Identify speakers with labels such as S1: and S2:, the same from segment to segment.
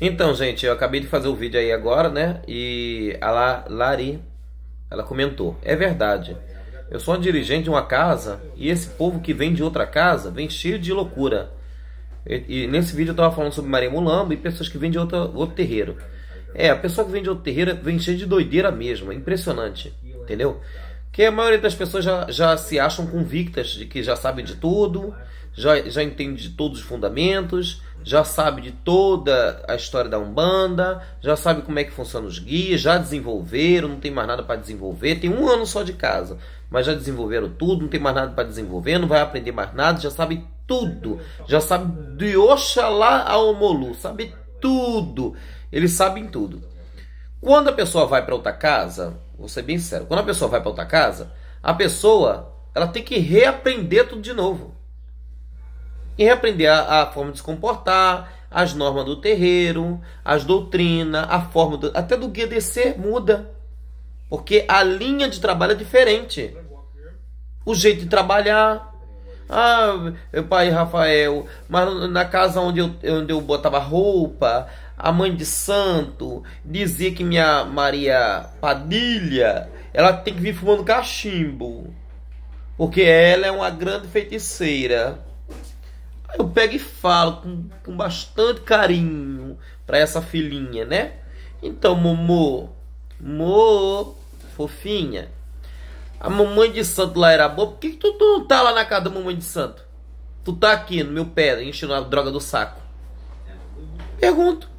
S1: Então, gente, eu acabei de fazer o vídeo aí agora, né? E a La Lari, ela comentou: É verdade. Eu sou um dirigente de uma casa e esse povo que vem de outra casa vem cheio de loucura. E, e nesse vídeo eu estava falando sobre Maria Mulambo e pessoas que vêm de outro outro terreiro. É, a pessoa que vem de outro terreiro vem cheio de doideira mesmo. É impressionante, entendeu? Que a maioria das pessoas já, já se acham convictas de que já sabem de tudo já, já entende de todos os fundamentos, já sabe de toda a história da Umbanda, já sabe como é que funciona os guias, já desenvolveram, não tem mais nada para desenvolver, tem um ano só de casa, mas já desenvolveram tudo, não tem mais nada para desenvolver, não vai aprender mais nada, já sabe tudo, já sabe de Oxalá ao Molu, sabe tudo, eles sabem tudo. Quando a pessoa vai para outra casa, vou ser bem sincero, quando a pessoa vai para outra casa, a pessoa ela tem que reaprender tudo de novo e aprender a, a forma de se comportar, as normas do terreiro, as doutrinas, a forma do, até do guia descer muda, porque a linha de trabalho é diferente. O jeito de trabalhar. Ah, meu pai Rafael, mas na casa onde eu, onde eu botava roupa, a mãe de santo dizia que minha Maria Padilha, ela tem que vir fumando cachimbo. Porque ela é uma grande feiticeira eu pego e falo com, com bastante carinho para essa filhinha, né? Então, Momô, Mô, fofinha, a mamãe de santo lá era boa, por que, que tu, tu, não tá lá na casa da mamãe de santo? Tu tá aqui no meu pé, enchendo a droga do saco. Pergunto.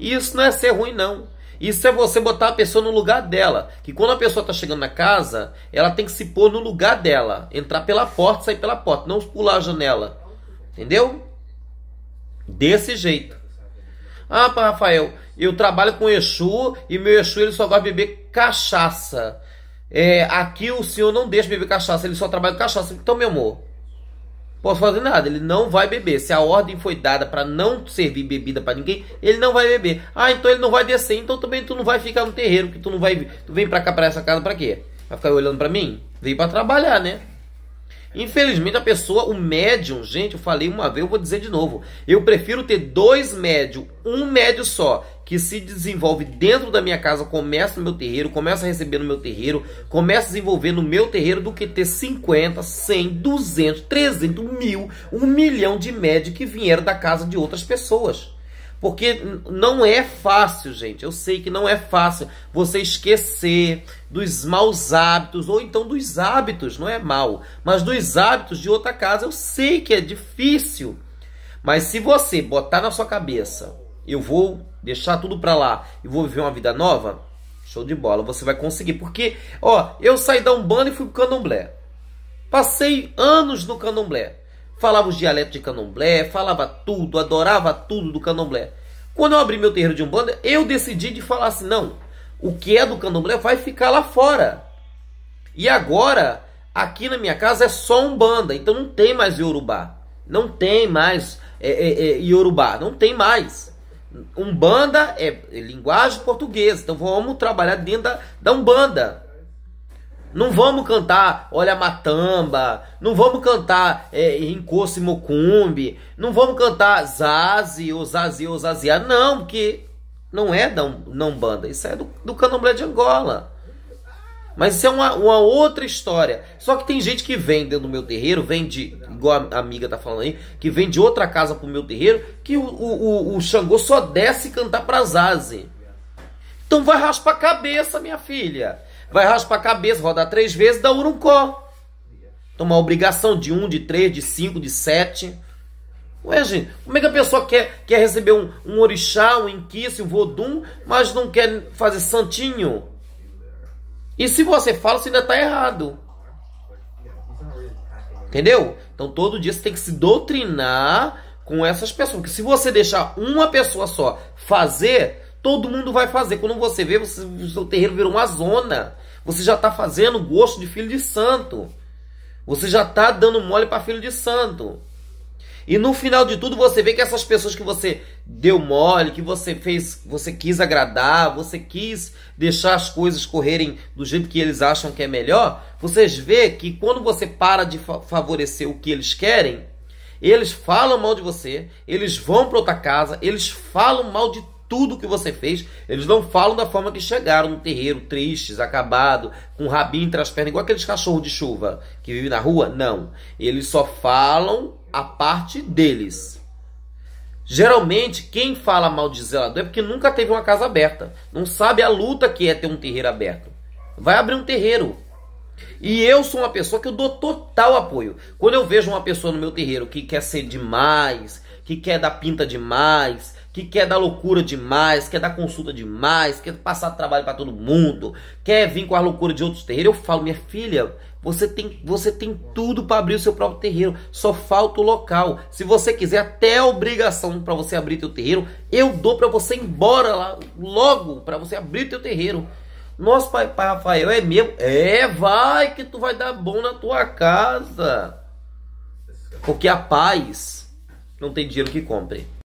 S1: Isso não é ser ruim, não. Isso é você botar a pessoa no lugar dela. Que quando a pessoa tá chegando na casa, ela tem que se pôr no lugar dela. Entrar pela porta, sair pela porta, não pular a janela. Entendeu? Desse jeito. Ah, Rafael, eu trabalho com Exu e meu Exu ele só gosta de beber cachaça. É, aqui o senhor não deixa beber cachaça, ele só trabalha com cachaça. Então, meu amor, posso fazer nada, ele não vai beber. Se a ordem foi dada para não servir bebida para ninguém, ele não vai beber. Ah, então ele não vai descer, então também tu não vai ficar no terreiro, que tu não vai, tu vem para cá para essa casa para quê? Vai ficar olhando para mim? Vem para trabalhar, né? Infelizmente, a pessoa, o médium, gente, eu falei uma vez, eu vou dizer de novo. Eu prefiro ter dois médium, um médio só, que se desenvolve dentro da minha casa, começa no meu terreiro, começa a receber no meu terreiro, começa a desenvolver no meu terreiro, do que ter 50, 100, 200, 300, mil, um milhão de médios que vieram da casa de outras pessoas. Porque não é fácil, gente. Eu sei que não é fácil você esquecer dos maus hábitos, ou então dos hábitos, não é mal, mas dos hábitos de outra casa. Eu sei que é difícil. Mas se você botar na sua cabeça, eu vou deixar tudo para lá e vou viver uma vida nova, show de bola, você vai conseguir. Porque, ó, eu saí da Umbanda e fui pro Candomblé. Passei anos no Candomblé falava os dialetos de candomblé, falava tudo, adorava tudo do candomblé. Quando eu abri meu terreiro de Umbanda, eu decidi de falar assim, não, o que é do candomblé vai ficar lá fora. E agora, aqui na minha casa é só Umbanda, então não tem mais Yorubá. Não tem mais é, é, é, Yorubá, não tem mais. Umbanda é linguagem portuguesa, então vamos trabalhar dentro da, da Umbanda. Não vamos cantar Olha Matamba, não vamos cantar é, e Mocumbi, não vamos cantar Zazi ou Zazi ou Zaziá, ah, não, porque não é da não banda, isso é do, do candomblé de Angola. Mas isso é uma, uma, outra história. Só que tem gente que vem dentro do meu terreiro, vem de, igual a amiga tá falando aí, que vem de outra casa pro meu terreiro, que o, o, o, o Xangô só desce cantar pra Zazi. Então vai raspar a cabeça, minha filha vai raspar a cabeça, rodar três vezes, dá urucó. Então, uma obrigação de um, de três, de cinco, de sete. Ué, gente, como é que a pessoa quer, quer receber um, um orixá, um inquice, um vodum, mas não quer fazer santinho? E se você fala, você ainda está errado. Entendeu? Então todo dia você tem que se doutrinar com essas pessoas. Porque se você deixar uma pessoa só fazer, todo mundo vai fazer. Quando você vê, você, o seu terreiro virou uma zona. Você já está fazendo gosto de filho de santo. Você já está dando mole para filho de santo. E no final de tudo você vê que essas pessoas que você deu mole, que você fez, você quis agradar, você quis deixar as coisas correrem do jeito que eles acham que é melhor, vocês vê que quando você para de fa favorecer o que eles querem, eles falam mal de você, eles vão para outra casa, eles falam mal de tudo que você fez. Eles não falam da forma que chegaram no terreiro, tristes, acabado, com o rabinho entre as pernas, igual aqueles cachorros de chuva que vivem na rua. Não. Eles só falam a parte deles. Geralmente, quem fala mal de zelador é porque nunca teve uma casa aberta. Não sabe a luta que é ter um terreiro aberto. Vai abrir um terreiro. E eu sou uma pessoa que eu dou total apoio. Quando eu vejo uma pessoa no meu terreiro que quer ser demais, que quer dar pinta demais, que quer dar loucura demais, quer dar consulta demais, quer passar trabalho para todo mundo, quer vir com a loucura de outros terreiros, eu falo, minha filha, você tem, você tem tudo para abrir o seu próprio terreiro, só falta o local. Se você quiser até a obrigação para você abrir teu terreiro, eu dou para você ir embora lá logo para você abrir teu terreiro. Nosso pai, pai Rafael é meu, É, vai que tu vai dar bom na tua casa. Porque a paz não tem dinheiro que compre.